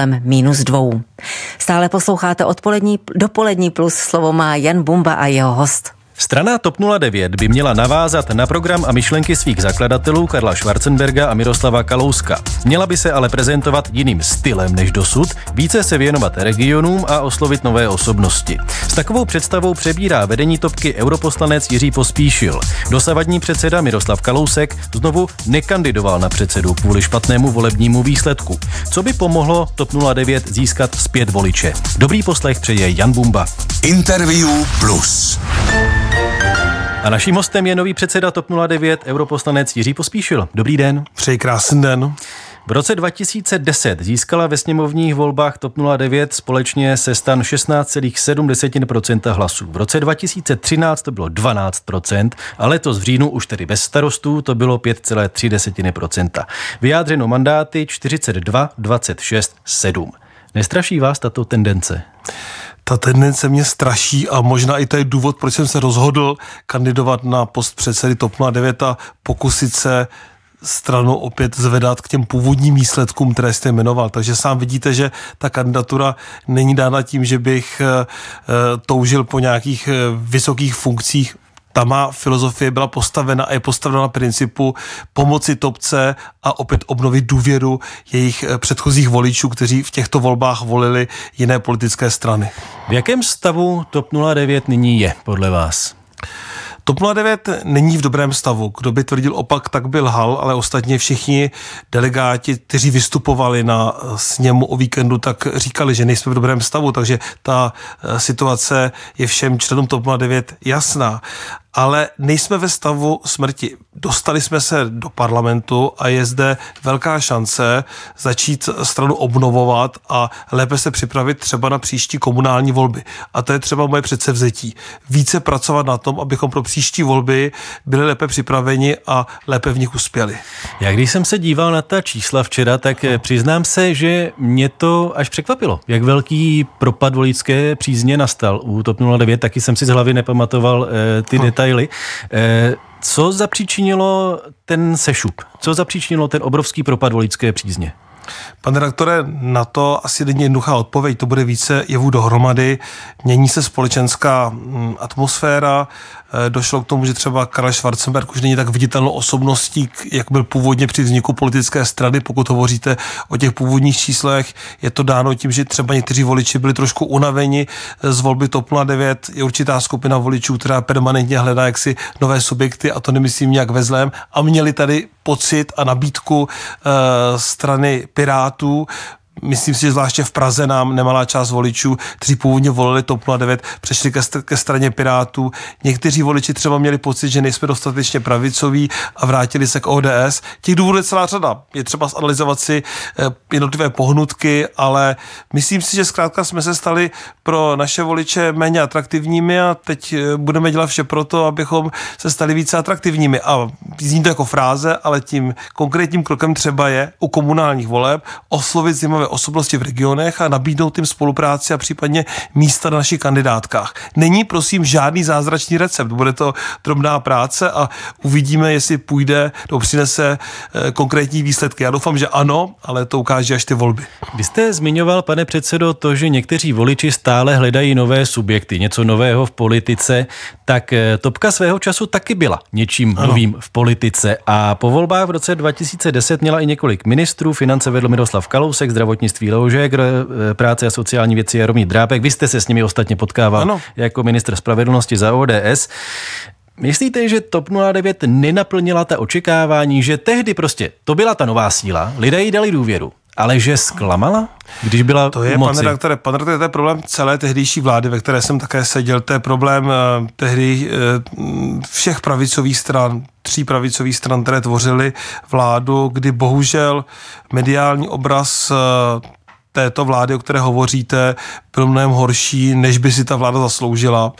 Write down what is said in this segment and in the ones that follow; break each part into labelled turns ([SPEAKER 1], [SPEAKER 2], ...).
[SPEAKER 1] kolem minus dvou. Stále posloucháte odpolední, dopolední plus, slovo má Jan Bumba a jeho host. Strana TOP 09 by měla navázat na program a myšlenky svých zakladatelů Karla Schwarzenberga a Miroslava Kalouska. Měla by se ale prezentovat jiným stylem než dosud, více se věnovat regionům a oslovit nové osobnosti. S takovou představou přebírá vedení topky europoslanec Jiří Pospíšil. Dosavadní předseda Miroslav Kalousek znovu nekandidoval na předsedu kvůli špatnému volebnímu výsledku. Co by pomohlo TOP 09 získat zpět voliče? Dobrý poslech přeje Jan Bumba. Interview Plus. A naším hostem je nový předseda TOP 09, europoslanec Jiří Pospíšil. Dobrý den. Přeji krásný den. V roce 2010 získala ve sněmovních volbách TOP 09 společně se stan 16,7% hlasů. V roce 2013 to bylo 12%, a letos v říjnu už tedy bez starostů to bylo 5,3%. Vyjádřeno mandáty 42, 26, 7.
[SPEAKER 2] Nestraší vás tato tendence? ta tendence mě straší a možná i to je důvod, proč jsem se rozhodl kandidovat na post předsedy TOP 09 a pokusit se stranu opět zvedat k těm původním výsledkům, které jste jmenoval. Takže sám vidíte, že ta kandidatura není dána tím, že bych eh, eh, toužil po nějakých eh, vysokých funkcích ta má filozofie byla postavena a je postavena na principu pomoci topce a opět obnovit důvěru jejich eh, předchozích voličů, kteří v těchto volbách volili jiné politické strany. V jakém stavu TOP 09 nyní je podle vás? TOP 09 není v dobrém stavu. Kdo by tvrdil opak, tak byl hal, ale ostatně všichni delegáti, kteří vystupovali na eh, sněmu o víkendu, tak říkali, že nejsme v dobrém stavu, takže ta eh, situace je všem členům TOP 09 jasná ale nejsme ve stavu smrti. Dostali jsme se do parlamentu a je zde velká šance začít stranu obnovovat a lépe se připravit třeba na příští komunální volby. A to je třeba moje předsevzetí. Více pracovat na tom, abychom pro příští volby byli lépe připraveni a lépe v nich uspěli. Já když jsem se díval na ta čísla včera, tak eh, přiznám se, že mě
[SPEAKER 1] to až překvapilo, jak velký propad voličské přízně nastal u TOP 09. Taky jsem si z hlavy nepamatoval eh, ty detaily detaily. Eh, co zapříčinilo ten
[SPEAKER 2] sešup? Co zapříčinilo ten obrovský propad voličské přízně? Pane redaktore, na to asi není jednoduchá odpověď, to bude více jevů dohromady. Mění se společenská mm, atmosféra, eh, došlo k tomu, že třeba Karel Schwarzenberg už není tak viditelnou osobností, jak byl původně při vzniku politické strany, pokud hovoříte o těch původních číslech. Je to dáno tím, že třeba někteří voliči byli trošku unaveni eh, z volby TOP 09. Je určitá skupina voličů, která permanentně hledá jaksi nové subjekty a to nemyslím nějak ve zlém a měli tady pocit a nabídku eh, strany Pirátů myslím si, že zvláště v Praze nám nemalá část voličů, kteří původně volili TOP 09, přešli ke, str- ke straně Pirátů. Někteří voliči třeba měli pocit, že nejsme dostatečně pravicoví a vrátili se k ODS. Těch důvodů je celá řada. Je třeba zanalizovat si eh, jednotlivé pohnutky, ale myslím si, že zkrátka jsme se stali pro naše voliče méně atraktivními a teď eh, budeme dělat vše pro to, abychom se stali více atraktivními. A zní to jako fráze, ale tím konkrétním krokem třeba je u komunálních voleb oslovit zimové zajímavé osobnosti v regionech a nabídnout jim spolupráci a případně místa na našich kandidátkách. Není prosím žádný zázračný recept, bude to drobná práce a uvidíme, jestli půjde nebo přinese eh, konkrétní výsledky. Já doufám, že ano, ale to ukáže až ty volby. Vy jste
[SPEAKER 1] zmiňoval, pane předsedo, to, že někteří voliči stále hledají nové subjekty, něco nového v politice, tak eh, Topka svého času taky byla něčím ano. novým v politice a po volbách v roce 2010 měla i několik ministrů, finance vedl Miroslav Kalousek, zdravotní zdravotnictví Ložek, eh, práce a sociální věci Jaromí drápek. Vy jste se s nimi ostatně potkával ano. jako minister spravedlnosti za ODS. Myslíte, že TOP 09 nenaplnila ta očekávání, že tehdy prostě to byla ta nová síla, lidé jí dali důvěru, ale že zklamala? Když byla to je, moci. pan redaktore,
[SPEAKER 2] pan redaktore, to je problém celé tehdejší vlády, ve které jsem také seděl. To je problém eh, tehdy eh, všech pravicových stran, tří pravicových stran, které tvořily vládu, kdy bohužel mediální obraz eh, této vlády, o které hovoříte, byl mnohem horší, než by si ta vláda zasloužila.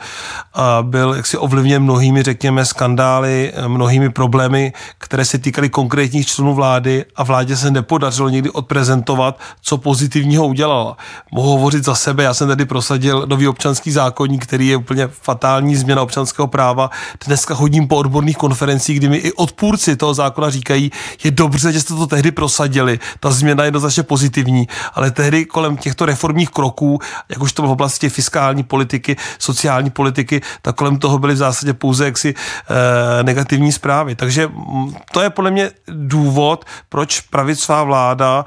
[SPEAKER 2] Byl jaksi ovlivněn mnohými, řekněme, skandály, mnohými problémy, které se týkaly konkrétních členů vlády a vládě se nepodařilo někdy odprezentovat, co pozitivního udělala. Mohu hovořit za sebe, já jsem tady prosadil nový občanský zákonník, který je úplně fatální změna občanského práva. Dneska chodím po odborných konferencích, kdy mi i odpůrci toho zákona říkají, je dobře, že jste to tehdy prosadili, ta změna je jednoznačně pozitivní, ale tehdy kolem těchto reformních kroků, jak už to bylo v oblasti fiskální politiky, sociální politiky, tak kolem toho byly v zásadě pouze jaksi e, negativní zprávy. Takže mm, to je podle mě důvod, proč pravicová vláda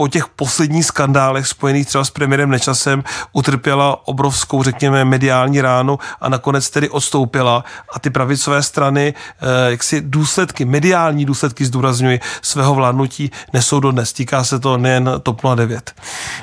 [SPEAKER 2] po těch posledních skandálech spojených třeba s premiérem Nečasem utrpěla obrovskou, řekněme, mediální ránu a nakonec tedy odstoupila a ty pravicové strany, eh, jak si důsledky, mediální důsledky zdůrazňují svého vládnutí nesou dnes. Týká se to nejen TOP 09.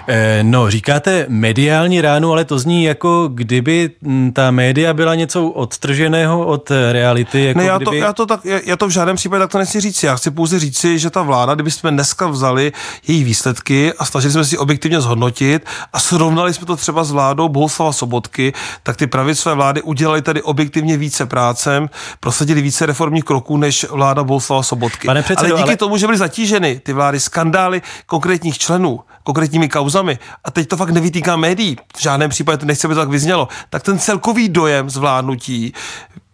[SPEAKER 2] Eh, no, říkáte mediální ránu, ale to zní jako kdyby mm, ta média
[SPEAKER 1] byla něco odtrženého od reality. Jako ne, já, kdyby... to, já, to
[SPEAKER 2] tak, já, já to v žádném případě tak to nechci říct. Já chci pouze říci, že ta vláda, kdybychom dneska vzali její výsledky, výsledky a snažili jsme si objektivně zhodnotit a srovnali jsme to třeba s vládou Bohuslava Sobotky, tak ty pravicové vlády udělali tady objektivně více prácem, prosadili více reformních kroků než vláda Bohuslava Sobotky. Pane předsedo, ale díky ale... tomu, že byly zatíženy ty vlády skandály konkrétních členů, konkrétními kauzami, a teď to fakt nevytýká médií, v žádném případě to nechci, aby to tak vyznělo, tak ten celkový dojem zvládnutí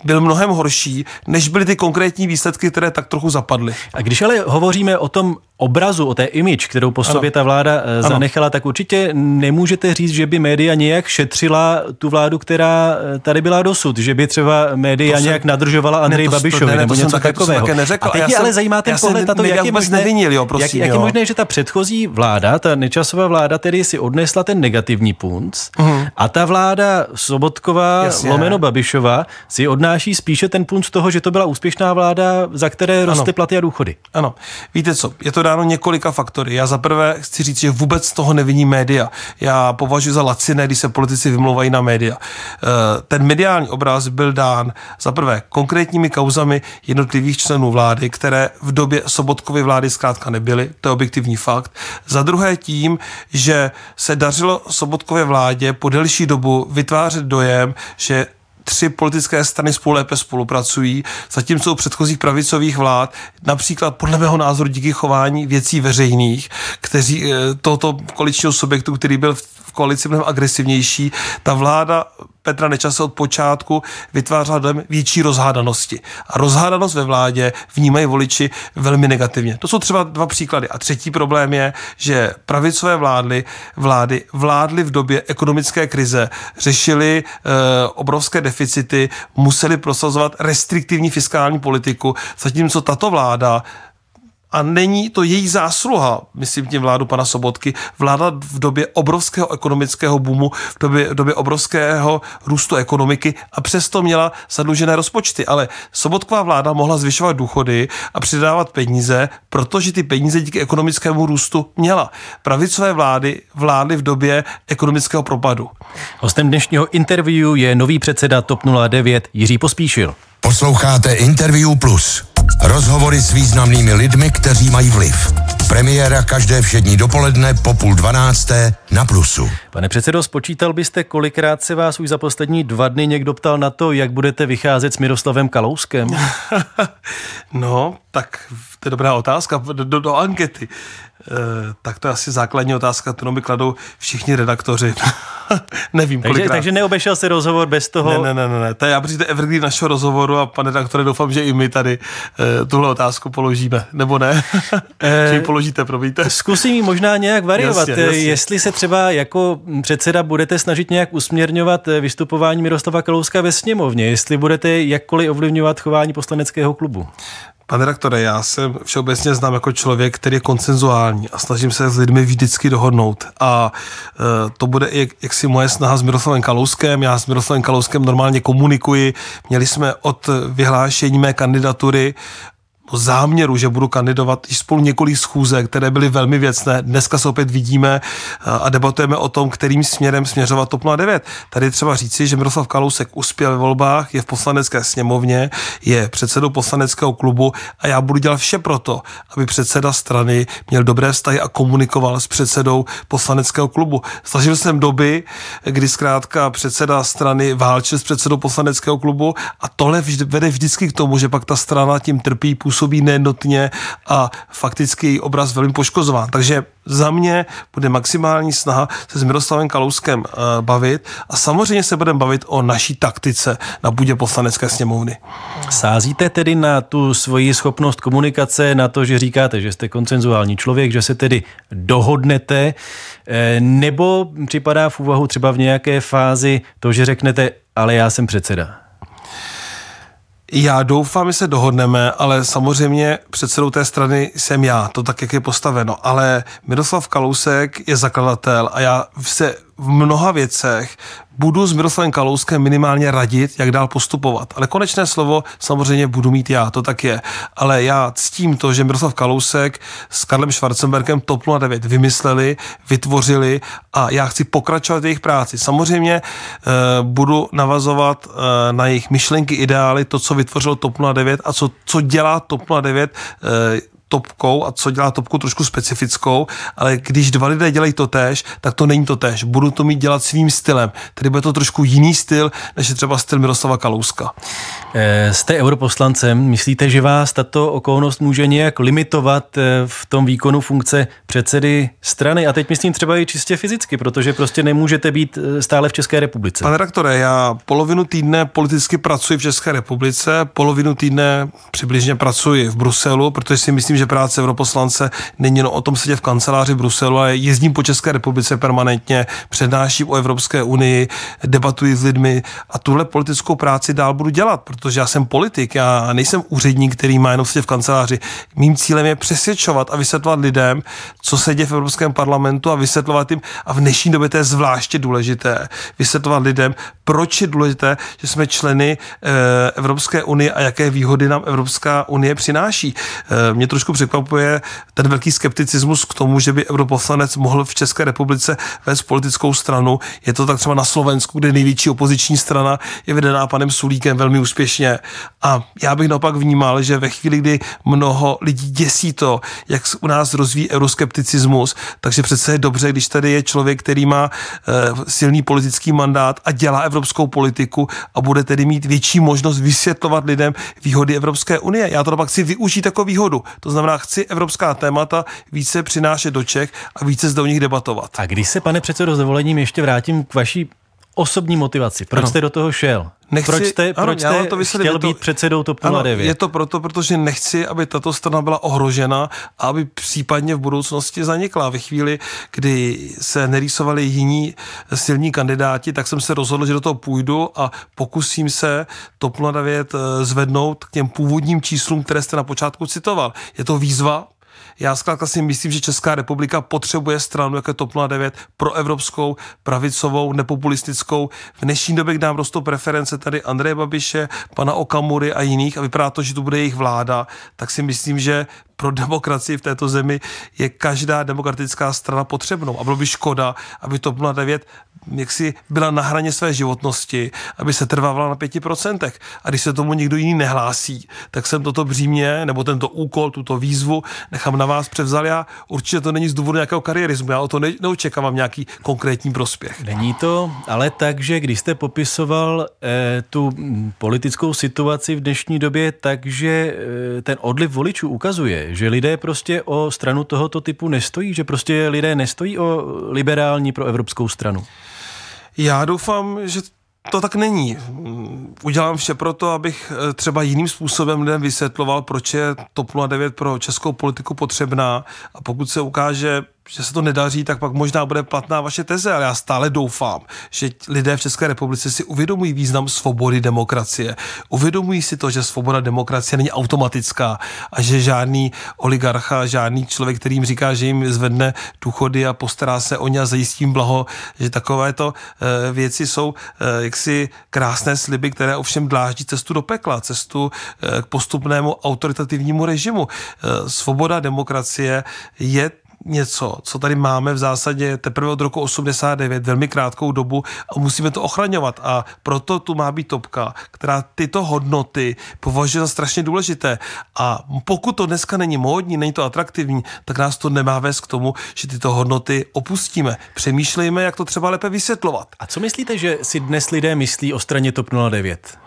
[SPEAKER 2] byl mnohem horší, než byly ty konkrétní výsledky, které tak trochu zapadly. A když ale hovoříme o tom obrazu, o té image, kterou po sobě ano. ta
[SPEAKER 1] vláda eh, ano. zanechala, tak určitě nemůžete říct, že by média nějak šetřila tu vládu, která eh, tady byla dosud, že by třeba média to nějak nadržovala Andrej ne, to, Babišovi ne, ne, nebo něco také, takového. To neřekl. A teď já jsem, ale zajímá ten pohled na to, jak je možné, že ta předchozí vláda, ta nečasová vláda tedy si odnesla ten negativní punc mm. a ta vláda Sobotková, Jasně. lomeno Babišova si odnáší spíše ten punc toho, že to byla úspěšná vláda, za které rostly ano.
[SPEAKER 2] platy a důchody. Ano. Víte co, je to dáno několika faktory. Já zaprvé chci říct, že vůbec toho neviní média. Já považuji za laciné, když se politici vymlouvají na média. Eh, ten mediální obraz byl dán zaprvé konkrétními kauzami jednotlivých členů vlády, které v době Sobotkovy vlády zkrátka nebyly. To je objektivní fakt. Za druhé tím, tím, že se dařilo sobotkové vládě po delší dobu vytvářet dojem, že tři politické strany spolu lépe spolupracují, zatímco u předchozích pravicových vlád, například podle mého názoru díky chování věcí veřejných, kteří eh, tohoto količního subjektu, který byl v koalici mnohem agresivnější. Ta vláda Petra Nečase od počátku vytvářela dojem větší rozhádanosti. A rozhádanost ve vládě vnímají voliči velmi negativně. To jsou třeba dva příklady. A třetí problém je, že pravicové vlády, vlády vládly v době ekonomické krize, řešili e, eh, obrovské deficity, museli prosazovat restriktivní fiskální politiku, zatímco tato vláda a není to její zásluha, myslím tím vládu pana Sobotky. Vláda v době obrovského ekonomického boomu, v době, v době obrovského růstu ekonomiky a přesto měla zadlužené rozpočty. Ale Sobotková vláda mohla zvyšovat důchody a přidávat peníze, protože ty peníze díky ekonomickému růstu měla. Pravicové vlády vlády v době ekonomického propadu. Hostem dnešního interview je nový předseda
[SPEAKER 1] TOP 09 Jiří Pospíšil.
[SPEAKER 2] Posloucháte Interview Plus. Rozhovory s významnými lidmi, kteří mají vliv. Premiéra každé všední dopoledne po půl dvanácté na Plusu.
[SPEAKER 1] Pane předsedo, spočítal byste, kolikrát se vás už za poslední dva dny někdo ptal na to, jak budete vycházet s Miroslavem Kalouskem? no, tak
[SPEAKER 2] to je dobrá otázka do, do ankety. Eh, tak to je asi základní otázka, kterou mi kladou všichni redaktoři. Nevím, takže, kolikrát. Takže neobešel si rozhovor bez toho? Ne, ne, ne, ne. To je, já přijde evergreen našeho rozhovoru a pane redaktore, doufám, že i my tady eh, tuhle otázku položíme, nebo ne? eh, že ji položíte, promiňte. Zkusím ji možná nějak variovat. Jasně, jasně. Jestli
[SPEAKER 1] se třeba jako předseda budete snažit nějak usměrňovat eh, vystupování Miroslava Kalouska
[SPEAKER 2] ve sněmovně, jestli budete jakkoliv ovlivňovat chování poslaneckého klubu. Pane rektore, já se všeobecně znám jako člověk, který je konsenzuální a snažím se s lidmi vždycky dohodnout. A e, to bude i jak, jaksi moje snaha s Miroslavem Kalouskem. Já s Miroslavem Kalouskem normálně komunikuji. Měli jsme od vyhlášení mé kandidatury o záměru, že budu kandidovat již spolu několik schůzek, které byly velmi věcné. Dneska se opět vidíme eh, a debatujeme o tom, kterým směrem směřovat TOP 09. Tady třeba říci, že Miroslav Kalousek uspěl ve volbách, je v poslanecké sněmovně, je předsedou poslaneckého klubu a já budu dělat vše proto, aby předseda strany měl dobré vztahy a komunikoval s předsedou poslaneckého klubu. Snažil jsem doby, kdy zkrátka předseda strany válčil s předsedou poslaneckého klubu a tohle vždy, vede vždycky k tomu, že pak ta strana tím trpí působí nejednotně a fakticky její obraz velmi poškozován. Takže za mě bude maximální snaha se s Miroslavem Kalouskem eh, bavit a samozřejmě se budeme bavit o naší taktice na půdě poslanecké sněmovny. Sázíte tedy na tu svoji schopnost komunikace,
[SPEAKER 1] na to, že říkáte, že jste koncenzuální člověk, že se tedy dohodnete, eh, nebo připadá v úvahu třeba v nějaké fázi to, že řeknete, ale já jsem
[SPEAKER 2] předseda? Já doufám, že se dohodneme, ale samozřejmě předsedou té strany jsem já, to tak, jak je postaveno. Ale Miroslav Kalousek je zakladatel a já se v mnoha věcech budu s Miroslavem Kalouskem minimálně radit, jak dál postupovat. Ale konečné slovo samozřejmě budu mít já, to tak je. Ale já ctím to, že Miroslav Kalousek s Karlem Schwarzenbergem TOP 09 vymysleli, vytvořili a já chci pokračovat v jejich práci. Samozřejmě eh, budu navazovat eh, na jejich myšlenky, ideály, to, co vytvořilo TOP 09 a co, co dělá TOP 09 eh, topkou a co dělá topku trošku specifickou, ale když dva lidé dělají to tež, tak to není to tež. Budu to mít dělat svým stylem. Tedy bude to trošku jiný styl, než je třeba styl Miroslava Kalouska. Eh, jste europoslancem. Myslíte, že vás tato okolnost může
[SPEAKER 1] nějak limitovat eh, v tom výkonu funkce předsedy strany? A teď myslím třeba i čistě fyzicky, protože prostě nemůžete být eh, stále v České republice.
[SPEAKER 2] Pane rektore, já polovinu týdne politicky pracuji v České republice, polovinu týdne přibližně pracuji v Bruselu, protože si myslím, že že práce europoslance není jenom o tom sedět v kanceláři Bruselu, ale jezdím po České republice permanentně, přednáším o Evropské unii, debatuji s lidmi a tuhle politickou práci dál budu dělat, protože já jsem politik, já nejsem úředník, který má jenom sedět v kanceláři. Mým cílem je přesvědčovat a vysvětlovat lidem, co se děje v Evropském parlamentu a vysvětlovat jim, a v dnešní době to je zvláště důležité, vysvětlovat lidem, proč je důležité, že jsme členy eh, Evropské unie a jaké výhody nám Evropská unie přináší. Eh, mě trošku překvapuje ten velký skepticismus k tomu, že by europoslanec mohl v České republice vést politickou stranu. Je to tak třeba na Slovensku, kde největší opoziční strana je vedená panem Sulíkem velmi úspěšně. A já bych naopak vnímal, že ve chvíli, kdy mnoho lidí děsí to, jak u nás rozvíjí euroskepticismus, takže přece je dobře, když tady je člověk, který má eh, silný politický mandát a dělá evropskou politiku a bude tedy mít větší možnost vysvětlovat lidem výhody Evropské unie. Já to naopak chci využít jako výhodu. To znamená, znamená, chci evropská témata více přinášet do Čech a více zde o nich debatovat. A když se, pane předsedo, s dovolením ještě vrátím k vaší osobní motivaci. Proč ano. jste do toho šel? Nechci, proč jste, ano, proč jste to vysvětlím, chtěl to, být předsedou TOP 09? Ano, je to proto, protože nechci, aby tato strana byla ohrožena a aby případně v budoucnosti zanikla. Ve chvíli, kdy se nerýsovali jiní silní kandidáti, tak jsem se rozhodl, že do toho půjdu a pokusím se TOP 09 eh, zvednout k těm původním číslům, které jste na počátku citoval. Je to výzva, já zkrátka si myslím, že Česká republika potřebuje stranu jako TOP 09 pro evropskou, pravicovou, nepopulistickou. V dnešní době, kdy nám rostou preference tady Andreje Babiše, pana Okamury a jiných a vypadá to, že tu bude jejich vláda, tak si myslím, že pro demokracii v této zemi je každá demokratická strana potřebnou. A bylo by škoda, aby TOP 09 jaksi byla na hraně své životnosti, aby se trvávala na 5%. A když se tomu někdo jiný nehlásí, tak jsem toto břímě nebo tento úkol, tuto výzvu nechám na vás převzal já. Určitě to není z důvodu nějakého kariérismu, já o to ne- neočekávám nějaký konkrétní prospěch. Není to, ale tak, že když jste popisoval eh,
[SPEAKER 1] tu politickou situaci v dnešní době, takže eh, ten odliv voličů ukazuje, že lidé prostě o stranu tohoto typu nestojí, že prostě lidé nestojí o liberální pro evropskou stranu.
[SPEAKER 2] Já doufám, že to tak není. Udělám vše proto, abych eh, třeba jiným způsobem lidem vysvětloval, proč je TOP 09 pro českou politiku potřebná a pokud se ukáže, že se to nedaří, tak pak možná bude platná vaše teze, ale já stále doufám, že lidé v České republice si uvědomují význam svobody demokracie. Uvědomují si to, že svoboda demokracie není automatická a že žádný oligarcha, žádný člověk, který jim říká, že jim zvedne důchody a postará se o ně a zajistí blaho, že takovéto eh, věci jsou eh, jaksi krásné sliby, které ovšem dláždí cestu do pekla, cestu eh, k postupnému autoritativnímu režimu. Svoboda demokracie je něco, co tady máme v zásadě teprve od roku 89, velmi krátkou dobu a musíme to ochraňovat a proto tu má být topka, která tyto hodnoty považuje za strašně důležité a pokud to dneska není módní, není to atraktivní, tak nás to nemá vést k tomu, že tyto hodnoty opustíme. Přemýšlejme, jak to třeba lépe vysvětlovat. A co myslíte, že si dnes lidé myslí o straně TOP 09?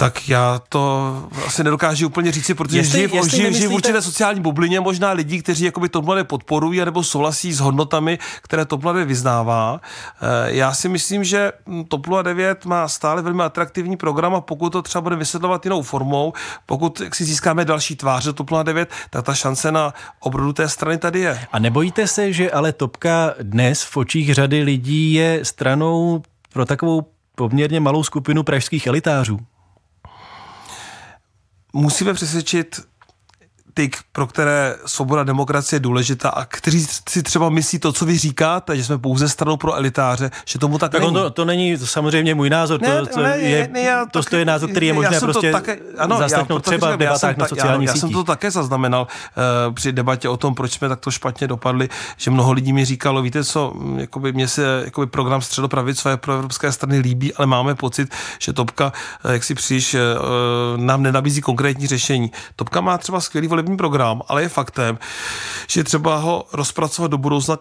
[SPEAKER 2] Tak já to asi nedokážu úplně říci, protože jestli, žiju, jestli žiju, nemyslíte... žiju v určité sociální bublině možná lidí, kteří jakoby Top Mladé podporují nebo souhlasí s hodnotami, které Top Mladé vyznává. Eh, já si myslím, že hm, Top 09 má stále velmi atraktivní program a pokud to třeba bude vysvětlovat jinou formou, pokud si získáme další tváře Top 09, tak ta šance na obrodu té strany tady je. A nebojíte se, že ale Topka
[SPEAKER 1] dnes v očích řady lidí je stranou pro takovou poměrně malou skupinu
[SPEAKER 2] pražských elitářů? musíme přesvědčit ty, pro které svoboda demokracie je důležitá a kteří si třeba myslí to, co vy říkáte, že jsme pouze stranou pro elitáře, že tomu tak, tak není. To, to není to samozřejmě můj názor, ne, to, to ne, je, ne, já, to, tak, to je názor, který je možné prostě také, třeba v debatách na sociálních já, já jsem to také zaznamenal uh, při debatě o tom, proč jsme takto špatně dopadli, že mnoho lidí mi říkalo, víte co, mm, jakoby mě se jakoby program středopravicové pro evropské strany líbí, ale máme pocit, že Topka, eh, jak si příliš uh, nám nenabízí konkrétní řešení. Topka má třeba skvělý volební program, ale je faktem, že třeba ho rozpracovat do budoucna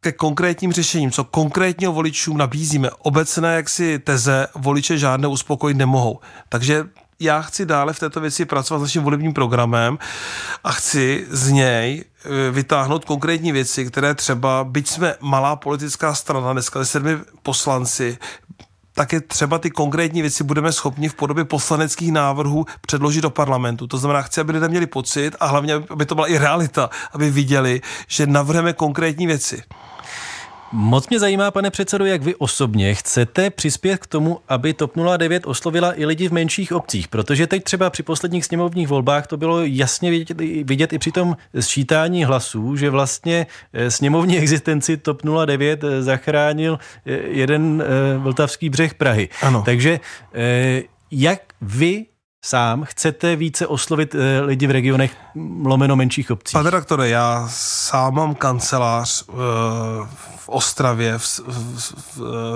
[SPEAKER 2] ke konkrétním řešením, co konkrétního voličům nabízíme. Obecné jaksi teze voliče žádné uspokojit nemohou. Takže já chci dále v této věci pracovat s naším volebním programem a chci z něj eh, vytáhnout konkrétní věci, které třeba, byť jsme malá politická strana, dneska se sedmi poslanci, tak je třeba ty konkrétní věci budeme schopni v podobě poslaneckých návrhů předložit do parlamentu. To znamená, chci, aby lidé měli pocit a hlavně, aby to byla i realita, aby viděli, že navrhneme konkrétní věci.
[SPEAKER 1] Moc mě zajímá, pane předsedo, jak vy osobně chcete přispět k tomu, aby TOP 09 oslovila i lidi v menších obcích, protože teď třeba při posledních sněmovních volbách to bylo jasně vidět, vidět i při tom sčítání hlasů, že vlastně eh, sněmovní existenci TOP 09 eh, zachránil eh, jeden vltavský břeh Prahy. Ano. Takže jak vy sám chcete více oslovit eh, lidi v regionech
[SPEAKER 2] lomeno menších obcí? Pane redaktore, já sám mám kancelář eh, v Ostravě, v, v,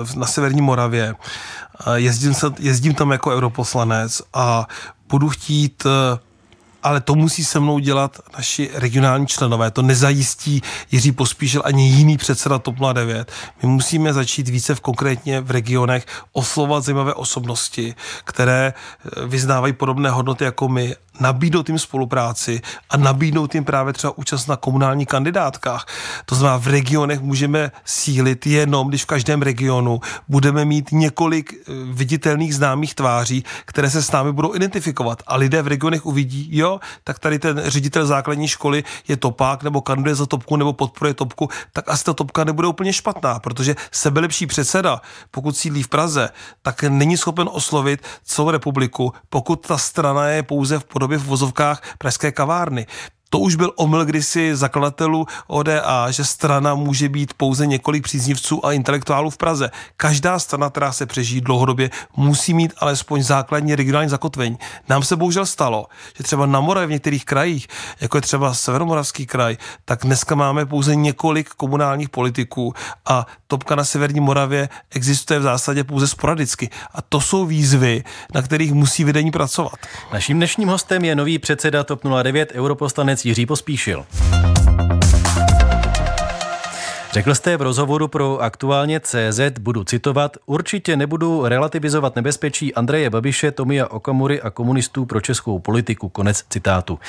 [SPEAKER 2] v, na Severní Moravě. Eh, jezdím, se, jezdím tam jako europoslanec a budu chtít ale to musí se mnou dělat naši regionální členové. To nezajistí Jiří Pospíšil ani jiný předseda TOP 09. My musíme začít více v konkrétně v regionech oslovat zajímavé osobnosti, které eh, vyznávají podobné hodnoty jako my nabídnout jim spolupráci a nabídnout jim právě třeba účast na komunálních kandidátkách. To znamená, v regionech můžeme sílit jenom, když v každém regionu budeme mít několik eh, viditelných známých tváří, které se s námi budou identifikovat. A lidé v regionech uvidí, jo, tak tady ten ředitel základní školy je topák, nebo kandiduje za topku, nebo podporuje topku, tak asi ta topka nebude úplně špatná, protože sebelepší předseda, pokud sídlí v Praze, tak není schopen oslovit celou republiku, pokud ta strana je pouze v podobě době v vozovkách pražské kavárny. To už byl omyl kdysi zakladatelů ODA, že strana může být pouze několik příznivců a intelektuálů v Praze. Každá strana, která se přežijí dlouhodobě, musí mít alespoň základní regionální zakotvení. Nám se bohužel stalo, že třeba na Moravě v některých krajích, jako je třeba Severomoravský kraj, tak dneska máme pouze několik komunálních politiků a topka na Severní Moravě existuje v zásadě pouze sporadicky. A to jsou výzvy, na kterých musí vedení pracovat. Naším dnešním hostem je nový předseda TOP 09, europoslanec
[SPEAKER 1] Jiří Pospíšil. Řekl jste v rozhovoru pro aktuálně CZ, budu citovat, určitě nebudu relativizovat nebezpečí Andreje Babiše, Tomia Okamury a komunistů pro českou politiku. Konec citátu.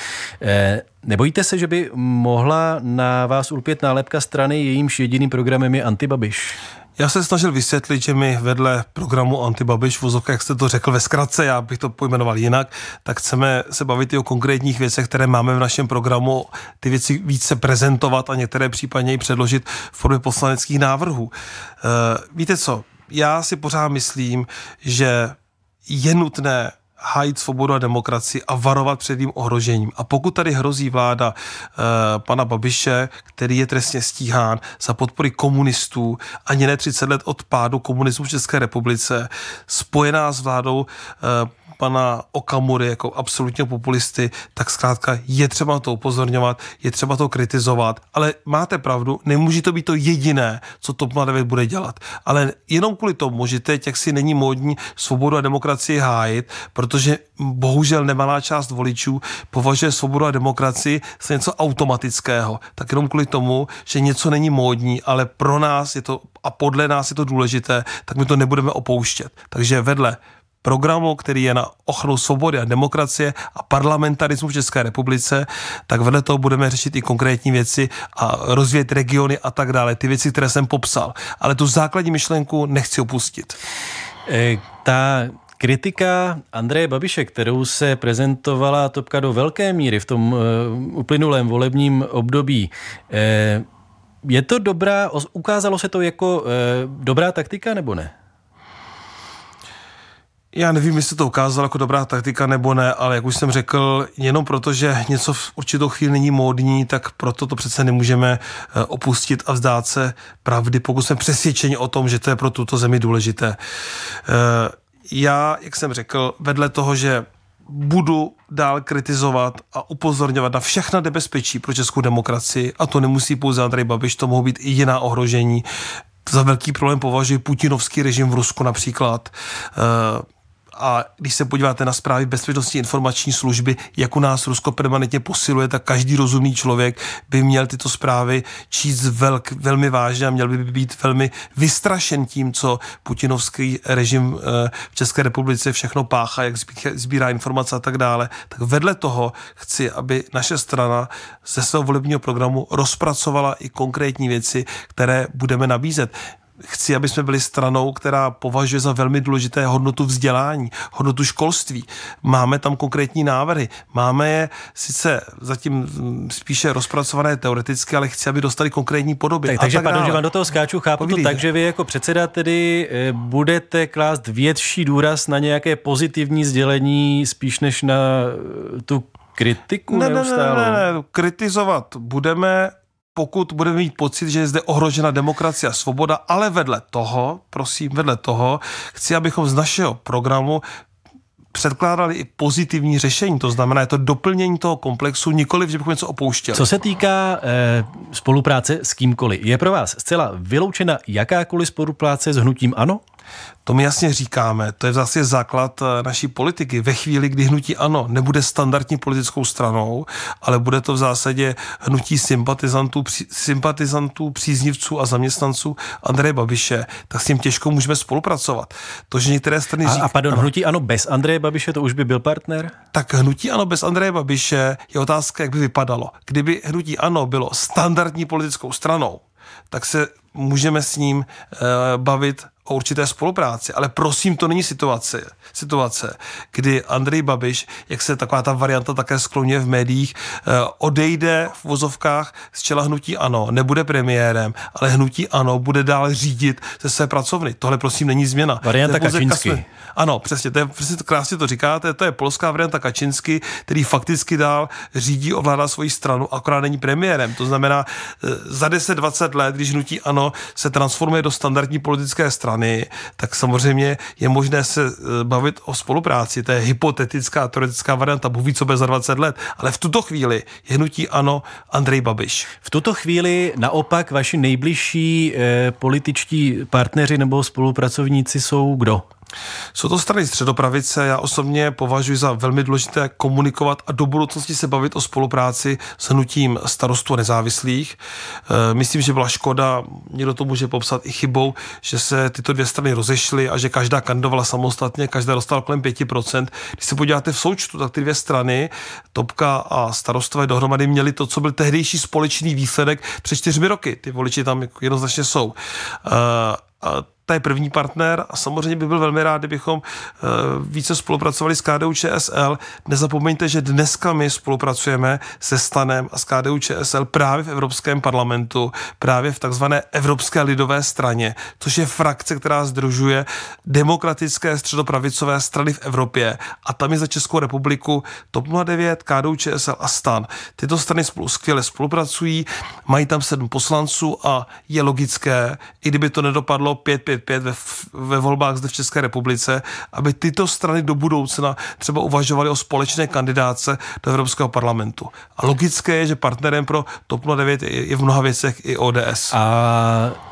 [SPEAKER 1] E, nebojíte se, že by mohla na vás ulpět nálepka strany, jejímž jediným programem je antibabiš?
[SPEAKER 2] Já se snažil vysvětlit, že my vedle programu Antibabiš, Uzovka, jak jste to řekl ve zkratce, já bych to pojmenoval jinak, tak chceme se bavit i o konkrétních věcech, které máme v našem programu, ty věci více prezentovat a některé případně i předložit v formě poslaneckých návrhů. Eh, víte co, já si pořád myslím, že je nutné hájit svobodu a demokracii a varovat před tím ohrožením. A pokud tady hrozí vláda e, pana Babiše, který je trestně stíhán za podpory komunistů, ani ne 30 let od pádu komunismu v České republice, spojená s vládou e, pana Okamury jako absolutně populisty, tak zkrátka je třeba to upozorňovat, je třeba to kritizovat, ale máte pravdu, nemůže to být to jediné, co TOP 09 bude dělat. Ale jenom kvůli tomu, že teď si není módní svobodu a demokracii hájit, protože bohužel nemalá část voličů považuje svobodu a demokracii za něco automatického. Tak jenom kvůli tomu, že něco není módní, ale pro nás je to a podle nás je to důležité, tak my to nebudeme opouštět. Takže vedle programu, který je na ochranu svobody a demokracie a parlamentarismu v České republice, tak vedle toho budeme řešit i konkrétní věci a rozvíjet regiony a tak dále, ty věci, které jsem popsal. Ale tu základní myšlenku nechci opustit. E, ta
[SPEAKER 1] Kritika Andreje Babiše, kterou se prezentovala Topka do velké míry v tom uh, uplynulém volebním období, eh, je to dobrá, ukázalo se
[SPEAKER 2] to jako eh, dobrá taktika nebo ne? Já nevím, jestli to ukázalo jako dobrá taktika nebo ne, ale jak už jsem řekl, jenom proto, že něco v určitou chvíli není módní, tak proto to přece nemůžeme eh, opustit a vzdát se pravdy, pokud jsme přesvědčeni o tom, že to je pro tuto zemi důležité. Eh, já, jak jsem řekl, vedle toho, že budu dál kritizovat a upozorňovat na všechna nebezpečí pro českou demokracii, a to nemusí pouze Andrej Babiš, to mohou být i jiná ohrožení. Za velký problém považuji putinovský režim v Rusku například. Eh, a když se podíváte na zprávy bezpečnostní informační služby, jak u nás Rusko permanentně posiluje, tak každý rozumný člověk by měl tyto zprávy číst velk, velmi vážně a měl by být velmi vystrašen tím, co putinovský režim eh, v České republice všechno páchá, jak sbírá informace a tak dále. Tak vedle toho chci, aby naše strana ze svého volebního programu rozpracovala i konkrétní věci, které budeme nabízet chci, aby jsme byli stranou, která považuje za velmi důležité hodnotu vzdělání, hodnotu školství. Máme tam konkrétní návrhy. Máme je sice zatím spíše rozpracované teoreticky, ale chci, aby dostali konkrétní podoby. Tak, takže, tak pardon, že vám do toho
[SPEAKER 1] skáču, chápu Povídejte. to tak, že
[SPEAKER 2] vy jako předseda tedy eh, budete klást větší důraz na nějaké pozitivní sdělení, spíš než na eh, tu kritiku ne, neustále. Ne, ne, ne, kritizovat budeme, pokud budeme mít pocit, že je zde ohrožena demokracie a svoboda, ale vedle toho, prosím, vedle toho, chci, abychom z našeho programu předkládali i pozitivní řešení, to znamená, je to doplnění toho komplexu, nikoli, že bychom něco opouštěli. Co
[SPEAKER 1] se týká e, spolupráce s kýmkoliv, je pro vás zcela vyloučena
[SPEAKER 2] jakákoliv spolupráce s hnutím ANO? To my jasně říkáme, to je vlastně základ eh, naší politiky. Ve chvíli, kdy hnutí ano nebude standardní politickou stranou, ale bude to v zásadě hnutí sympatizantů, při, sympatizantů příznivců a zaměstnanců Andreje Babiše, tak s tím těžko můžeme spolupracovat. To, že některé strany a, říkají... a pardon, ano, hnutí ano bez Andreje Babiše, to už by byl partner? Tak hnutí ano bez Andreje Babiše je otázka, jak by vypadalo. Kdyby hnutí ano bylo standardní politickou stranou, tak se můžeme s ním e, bavit o určité spolupráci. Ale prosím, to není situace, situace kdy Andrej Babiš, jak se taková ta varianta také skloně v médiích, eh, odejde v vozovkách z čela hnutí ano, nebude premiérem, ale hnutí ano bude dál řídit ze své pracovny. Tohle prosím není změna. Varianta Kačinsky. Ano, přesně, to je, přesně krásně to říkáte, to je polská varianta Kačinsky, který fakticky dál řídí, ovládá svoji stranu, akorát není premiérem. To znamená, eh, za 10-20 let, když hnutí ano se transformuje do standardní politické strany, plány, tak samozřejmě je možné se eh, bavit o spolupráci. To je hypotetická, teoretická varianta, buví co bez za 20 let. Ale v tuto chvíli je hnutí ano Andrej Babiš. V tuto chvíli naopak vaši nejbližší eh, političtí partneři nebo spolupracovníci jsou kdo? Jsou to strany středopravice. Já osobně považuji za velmi důležité komunikovat a do budoucnosti se bavit o spolupráci s hnutím starostů a nezávislých. E, myslím, že byla škoda, někdo to může popsat i chybou, že se tyto dvě strany rozešly a že každá kandidovala samostatně, každá dostala kolem 5%. Když se podíváte v součtu, tak ty dvě strany, Topka a starostové dohromady měli to, co byl tehdejší společný výsledek před čtyřmi roky. Ty voliči tam jednoznačně jsou. E, a to je první partner a samozřejmě by byl velmi rád, kdybychom eh, více spolupracovali s KDU ČSL. Nezapomeňte, že dneska my spolupracujeme se Stanem a s KDU ČSL právě v Evropském parlamentu, právě v takzvané Evropské lidové straně, což je frakce, která združuje demokratické středopravicové strany v Evropě. A tam je za Českou republiku TOP 09, KDU ČSL a STAN. Tyto strany spolu skvěle spolupracují, mají tam sedm poslanců a je logické, i kdyby to nedopadlo 5-5 555 ve, ve volbách zde v České republice, aby tyto strany do budoucna třeba uvažovaly o společné kandidáce do Evropského parlamentu. A logické je, že partnerem pro TOP 09 je v mnoha věcech i ODS. A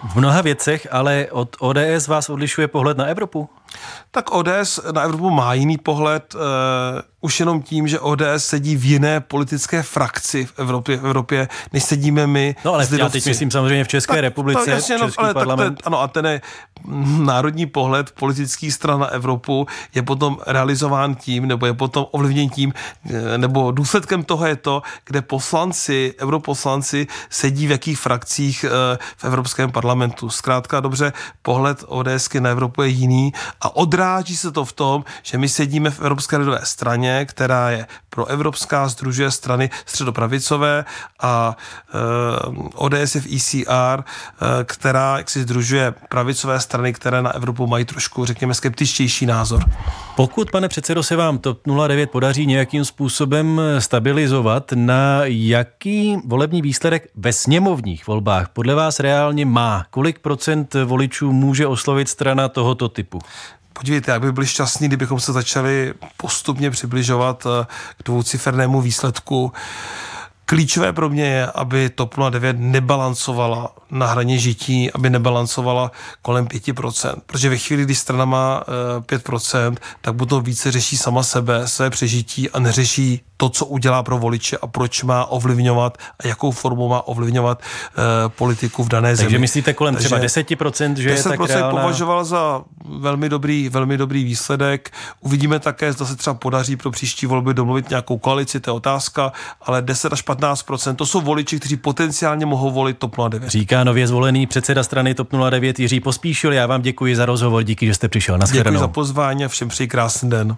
[SPEAKER 2] v mnoha věcech, ale od ODS vás odlišuje pohled na Evropu? Tak ODS na Evropu má jiný pohled, uh, už jenom tím, že ODS sedí v jiné politické frakci v Evropě, v Evropě než sedíme my. No ale já teď myslím samozřejmě v České tak, republice. Tak, jasně, no, ale tak ten, ano, a ten je národní pohled politických stran na Evropu je potom realizován tím, nebo je potom ovlivněn tím, eh, nebo důsledkem toho je to, kde poslanci, europoslanci sedí v jakých frakcích eh, v Evropském parlamentu. Zkrátka dobře, pohled ODSky na Evropu je jiný a odráží se to v tom, že my sedíme v Evropské lidové straně, která je proevropská, združuje strany středopravicové a eh, ODS je v ECR, která jak si združuje pravicové strany strany, které na Evropu mají trošku, řekněme, skeptičtější názor. Pokud,
[SPEAKER 1] pane předsedo, se vám TOP 09 podaří nějakým způsobem stabilizovat, na jaký volební výsledek ve sněmovních volbách podle vás reálně má? Kolik procent
[SPEAKER 2] voličů může oslovit strana tohoto typu? podívejte, jak by byli šťastní, kdybychom se začali postupně přibližovat eh, k dvoucifernému výsledku. Klíčové pro mě je, aby TOP 09 nebalancovala na hraně žití, aby nebalancovala kolem 5%. Protože ve chvíli, kdy strana má 5%, eh, tak potom více řeší sama sebe, své přežití a neřeší to, co udělá pro voliče a proč má ovlivňovat a jakou formou má ovlivňovat eh, politiku v dané Takže zemi. Takže myslíte kolem Takže třeba 10%, že 10% je tak reálná... považoval za velmi dobrý, velmi dobrý výsledek. Uvidíme také, zda se třeba podaří pro příští volby domluvit nějakou koalici, to je otázka, ale 10 až 15%, to jsou voliči, kteří potenciálně mohou volit TOP 09.
[SPEAKER 1] Říká nově zvolený předseda strany TOP 09 Jiří Pospíšil. Já vám děkuji za rozhovor, díky, že jste přišel. Naschledanou. Děkuji za
[SPEAKER 2] pozvání a všem přeji krásný den.